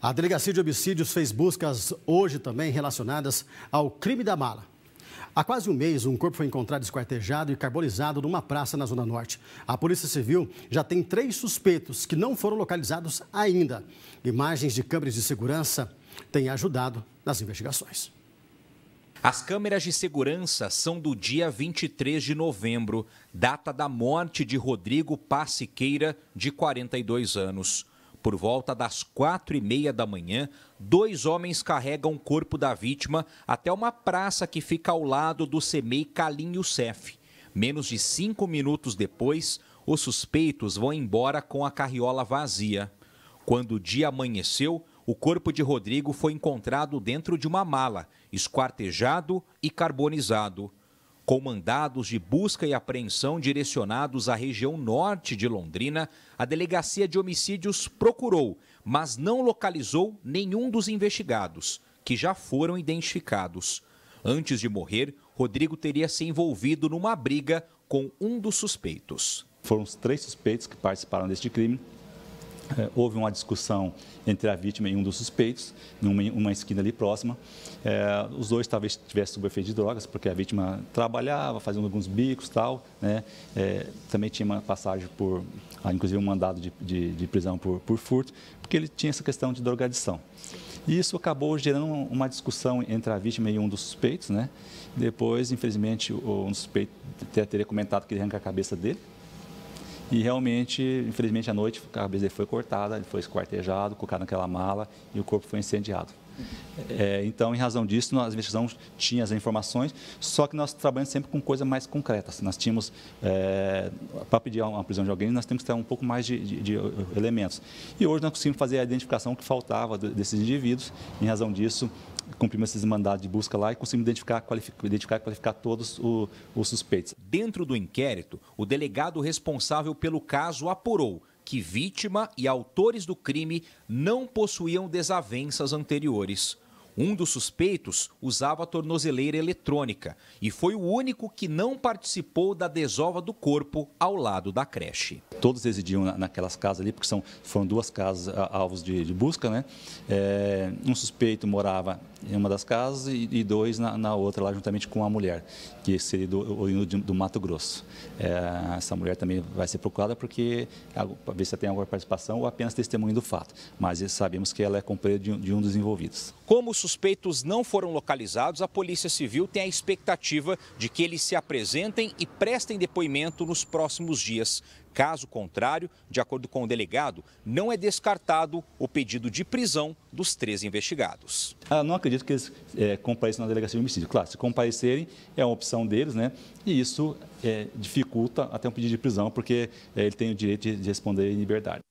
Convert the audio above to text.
A Delegacia de Homicídios fez buscas hoje também relacionadas ao crime da mala. Há quase um mês, um corpo foi encontrado esquartejado e carbonizado numa praça na Zona Norte. A Polícia Civil já tem três suspeitos que não foram localizados ainda. Imagens de câmeras de segurança têm ajudado nas investigações. As câmeras de segurança são do dia 23 de novembro, data da morte de Rodrigo Passiqueira, de 42 anos. Por volta das quatro e meia da manhã, dois homens carregam o corpo da vítima até uma praça que fica ao lado do CEMEI Calinho Youssef. Menos de cinco minutos depois, os suspeitos vão embora com a carriola vazia. Quando o dia amanheceu, o corpo de Rodrigo foi encontrado dentro de uma mala, esquartejado e carbonizado. Com mandados de busca e apreensão direcionados à região norte de Londrina, a Delegacia de Homicídios procurou, mas não localizou nenhum dos investigados, que já foram identificados. Antes de morrer, Rodrigo teria se envolvido numa briga com um dos suspeitos. Foram os três suspeitos que participaram deste crime é, houve uma discussão entre a vítima e um dos suspeitos, numa uma esquina ali próxima. É, os dois talvez tivessem sob efeito de drogas, porque a vítima trabalhava, fazendo alguns bicos tal. Né? É, também tinha uma passagem por, ah, inclusive, um mandado de, de, de prisão por, por furto, porque ele tinha essa questão de drogadição. E isso acabou gerando uma discussão entre a vítima e um dos suspeitos, né? Depois, infelizmente, o um suspeito teria comentado que ele arranca a cabeça dele, e realmente, infelizmente, à noite a cabeça dele foi cortada, ele foi esquartejado, colocado naquela mala e o corpo foi incendiado. É, então, em razão disso, nós, a investigação tinha as informações, só que nós trabalhamos sempre com coisas mais concretas. Assim, nós tínhamos, é, para pedir uma prisão de alguém, nós temos que ter um pouco mais de, de, de, eh, elementos. E hoje nós conseguimos fazer a identificação que faltava desses indivíduos. Em razão disso, cumprimos esses mandados de busca lá e conseguimos identificar, qualificar, identificar qualificar todos os suspeitos. Dentro do inquérito, o delegado responsável pelo caso apurou que vítima e autores do crime não possuíam desavenças anteriores. Um dos suspeitos usava tornozeleira eletrônica e foi o único que não participou da desova do corpo ao lado da creche. Todos residiam naquelas casas ali, porque são, foram duas casas alvos de, de busca, né? É, um suspeito morava em uma das casas e, e dois na, na, outra, lá juntamente com a mulher, que seria do, do, do Mato Grosso. É, essa mulher também vai ser procurada porque para ver se tem alguma participação ou apenas testemunho do fato. Mas sabemos que ela é companheira de, de um dos envolvidos. Como suspeitos não foram localizados, a Polícia Civil tem a expectativa de que eles se apresentem e prestem depoimento nos próximos dias. Caso contrário, de acordo com o delegado, não é descartado o pedido de prisão dos três investigados. Ah, não acredito que eles é, compareçam na delegacia de homicídio. Claro, se comparecerem é uma opção deles, né? E isso é, dificulta até um pedido de prisão, porque é, ele tem o direito de responder em liberdade.